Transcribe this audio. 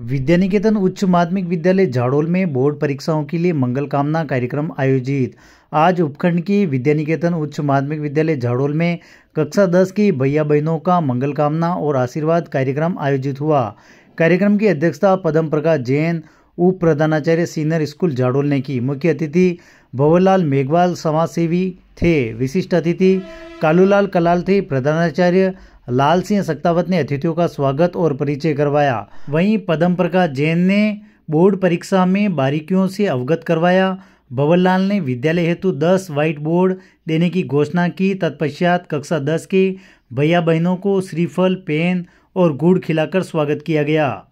विद्यानिकेतन उच्च माध्यमिक विद्यालय झाड़ोल में बोर्ड परीक्षाओं के लिए मंगल कामना कार्यक्रम आयोजित आज उपखंड की विद्यानिकेतन उच्च माध्यमिक विद्यालय झाड़ोल में कक्षा दस की भैया बहनों का मंगल कामना और आशीर्वाद कार्यक्रम आयोजित हुआ कार्यक्रम की अध्यक्षता पदम प्रकाश जैन उप प्रधानाचार्य सीनियर स्कूल झाड़ोल ने की मुख्य अतिथि भवनलाल मेघवाल समाजसेवी थे विशिष्ट अतिथि कालूलाल कलाल थे प्रधानाचार्य लाल सिंह सक्तावत ने अतिथियों का स्वागत और परिचय करवाया वहीं पदम प्रकाश जैन ने बोर्ड परीक्षा में बारीकियों से अवगत करवाया भवनलाल ने विद्यालय हेतु दस व्हाइट बोर्ड देने की घोषणा की तत्पश्चात कक्षा दस के भैया बहनों को श्रीफल पेन और गुड़ खिलाकर स्वागत किया गया